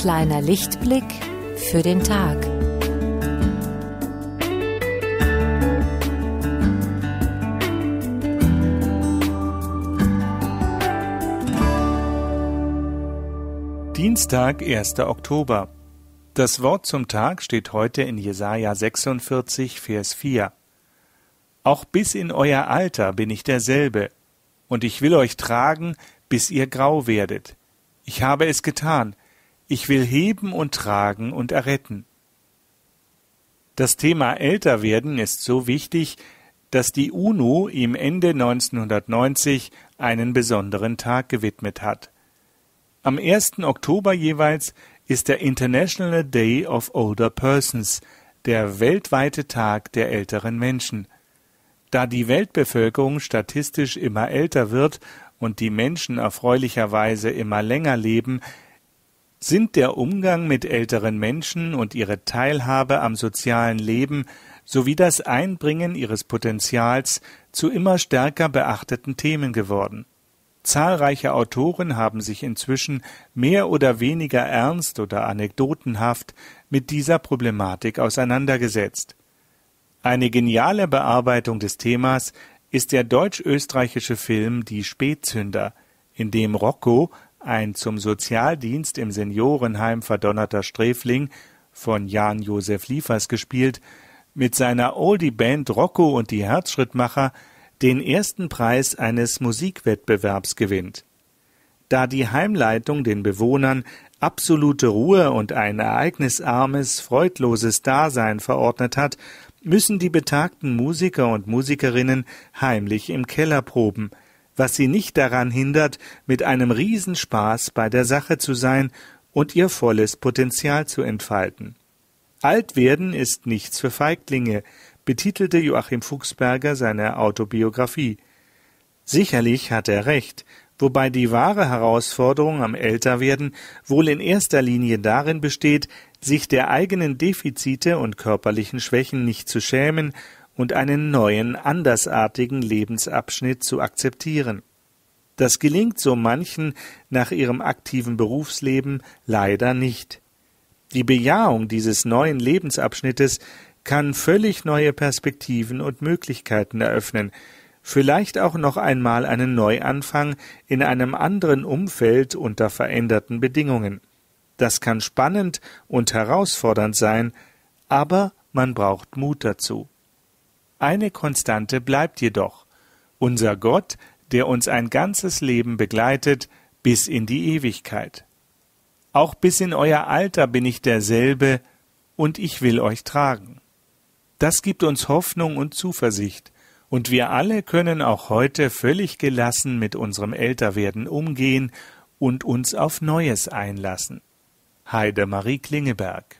kleiner Lichtblick für den Tag. Dienstag, 1. Oktober. Das Wort zum Tag steht heute in Jesaja 46, Vers 4. Auch bis in euer Alter bin ich derselbe, und ich will euch tragen, bis ihr grau werdet. Ich habe es getan, ich will heben und tragen und erretten. Das Thema Älterwerden ist so wichtig, dass die UNO ihm Ende 1990 einen besonderen Tag gewidmet hat. Am 1. Oktober jeweils ist der International Day of Older Persons, der weltweite Tag der älteren Menschen. Da die Weltbevölkerung statistisch immer älter wird und die Menschen erfreulicherweise immer länger leben, sind der Umgang mit älteren Menschen und ihre Teilhabe am sozialen Leben sowie das Einbringen ihres Potenzials zu immer stärker beachteten Themen geworden. Zahlreiche Autoren haben sich inzwischen mehr oder weniger ernst oder anekdotenhaft mit dieser Problematik auseinandergesetzt. Eine geniale Bearbeitung des Themas ist der deutsch-österreichische Film Die Spätzünder, in dem Rocco ein zum Sozialdienst im Seniorenheim verdonnerter Sträfling, von Jan Josef Liefers gespielt, mit seiner Oldie-Band Rocco und die Herzschrittmacher den ersten Preis eines Musikwettbewerbs gewinnt. Da die Heimleitung den Bewohnern absolute Ruhe und ein ereignisarmes, freudloses Dasein verordnet hat, müssen die betagten Musiker und Musikerinnen heimlich im Keller proben – was sie nicht daran hindert, mit einem Riesenspaß bei der Sache zu sein und ihr volles Potenzial zu entfalten. Alt werden ist nichts für Feiglinge, betitelte Joachim Fuchsberger seine Autobiografie. Sicherlich hat er recht, wobei die wahre Herausforderung am Älterwerden wohl in erster Linie darin besteht, sich der eigenen Defizite und körperlichen Schwächen nicht zu schämen und einen neuen, andersartigen Lebensabschnitt zu akzeptieren. Das gelingt so manchen nach ihrem aktiven Berufsleben leider nicht. Die Bejahung dieses neuen Lebensabschnittes kann völlig neue Perspektiven und Möglichkeiten eröffnen, vielleicht auch noch einmal einen Neuanfang in einem anderen Umfeld unter veränderten Bedingungen. Das kann spannend und herausfordernd sein, aber man braucht Mut dazu. Eine Konstante bleibt jedoch unser Gott, der uns ein ganzes Leben begleitet bis in die Ewigkeit. Auch bis in euer Alter bin ich derselbe, und ich will euch tragen. Das gibt uns Hoffnung und Zuversicht, und wir alle können auch heute völlig gelassen mit unserem Älterwerden umgehen und uns auf Neues einlassen. Heide Marie Klingeberg